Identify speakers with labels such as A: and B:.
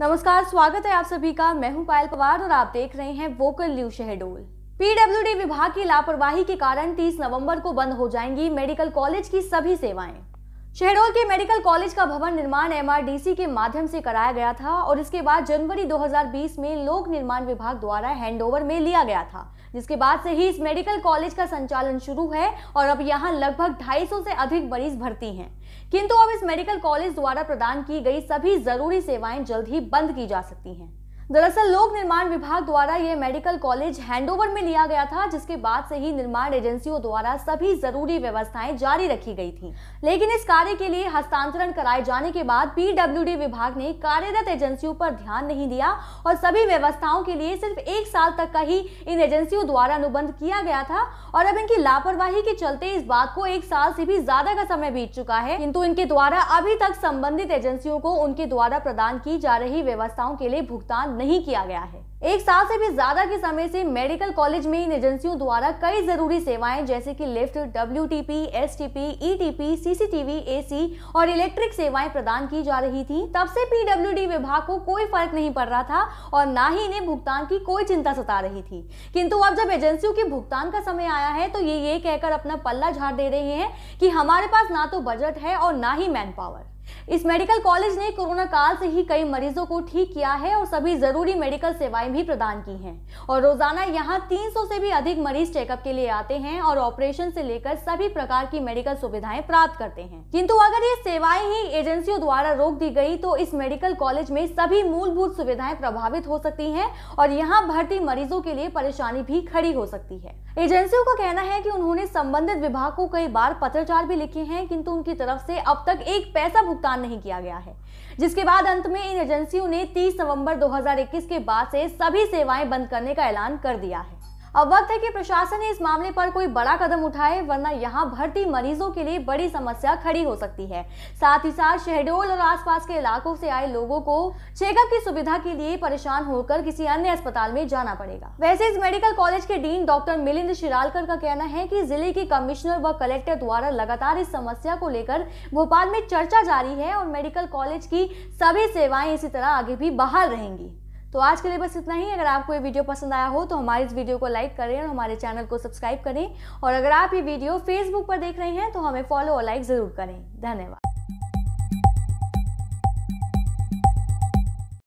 A: नमस्कार स्वागत है आप सभी का मैं हूं पायल पवार और आप देख रहे हैं वोकल न्यूज शहडोल पीडब्ल्यूडी विभाग की लापरवाही के कारण 30 नवंबर को बंद हो जाएंगी मेडिकल कॉलेज की सभी सेवाएं शहडोल के मेडिकल कॉलेज का भवन निर्माण एमआरडीसी के माध्यम से कराया गया था और इसके बाद जनवरी 2020 में लोक निर्माण विभाग द्वारा हैंडओवर में लिया गया था जिसके बाद से ही इस मेडिकल कॉलेज का संचालन शुरू है और अब यहाँ लगभग 250 से अधिक मरीज भर्ती हैं किंतु अब इस मेडिकल कॉलेज द्वारा प्रदान की गई सभी जरूरी सेवाएं जल्द ही बंद की जा सकती हैं दरअसल लोक निर्माण विभाग द्वारा ये मेडिकल कॉलेज हैंडओवर में लिया गया था जिसके बाद से ही निर्माण एजेंसियों द्वारा सभी जरूरी व्यवस्थाएं जारी रखी गई थी लेकिन इस कार्य के लिए हस्तांतरण कराए जाने के बाद पीडब्ल्यूडी विभाग ने कार्यरत एजेंसियों पर ध्यान नहीं दिया और सभी व्यवस्थाओं के लिए सिर्फ एक साल तक का ही इन एजेंसियों द्वारा अनुबंध किया गया था और अब इनकी लापरवाही के चलते इस बात को एक साल से भी ज्यादा का समय बीत चुका है किंतु इनके द्वारा अभी तक संबंधित एजेंसियों को उनके द्वारा प्रदान की जा रही व्यवस्थाओं के लिए भुगतान नहीं किया गया है एक साल से भी ज्यादा के समय से मेडिकल कॉलेज में इन एजेंसियों द्वारा कई जरूरी सेवाएं जैसे कि lift W T P S T P E T P CCTV AC और इलेक्ट्रिक सेवाएं प्रदान की जा रही थी तब से पीडब्ल्यूडी विभाग को कोई फर्क नहीं पड़ रहा था और ना ही इन्हें भुगतान की कोई चिंता सता रही थी किंतु अब जब एजेंसियों के भुगतान का समय आया है तो ये ये कहकर अपना पल्ला झाड़ दे रहे हैं कि हमारे पास ना तो बजट है और ना ही मैन पावर इस मेडिकल कॉलेज ने कोरोना काल से ही कई मरीजों को ठीक किया है और सभी जरूरी मेडिकल सेवाएं भी प्रदान की हैं और रोजाना यहां 300 से भी अधिक मरीज चेकअप के लिए आते हैं और ऑपरेशन से लेकर सभी प्रकार की मेडिकल सुविधाएं प्राप्त करते हैं किंतु अगर ये सेवाएं ही एजेंसियों द्वारा रोक दी गई तो इस मेडिकल कॉलेज में सभी मूलभूत सुविधाएं प्रभावित हो सकती है और यहाँ भर्ती मरीजों के लिए परेशानी भी खड़ी हो सकती है एजेंसियों का कहना है की उन्होंने संबंधित विभाग को कई बार पत्राचार भी लिखे हैं किन्तु उनकी तरफ से अब तक एक पैसा भुगतान नहीं किया गया है जिसके बाद अंत में इन एजेंसियों ने 30 नवंबर 2021 के बाद से सभी सेवाएं बंद करने का ऐलान कर दिया है अब वक्त है कि प्रशासन ने इस मामले पर कोई बड़ा कदम उठाए वरना यहाँ भर्ती मरीजों के लिए बड़ी समस्या खड़ी हो सकती है साथ ही साथ शहडोल और आसपास के इलाकों से आए लोगों को चेकअप की सुविधा के लिए परेशान होकर किसी अन्य अस्पताल में जाना पड़ेगा वैसे इस मेडिकल कॉलेज के डीन डॉक्टर मिलिंद शिरालकर का कहना है की जिले के कमिश्नर व कलेक्टर द्वारा लगातार इस समस्या को लेकर भोपाल में चर्चा जारी है और मेडिकल कॉलेज की सभी सेवाएं इसी तरह आगे भी बहाल रहेंगी तो आज के लिए बस इतना ही अगर आपको ये वीडियो पसंद आया हो तो हमारे इस वीडियो को लाइक करें और हमारे चैनल को सब्सक्राइब करें और अगर आप ये वीडियो फेसबुक पर देख रहे हैं तो हमें फॉलो और लाइक ज़रूर करें धन्यवाद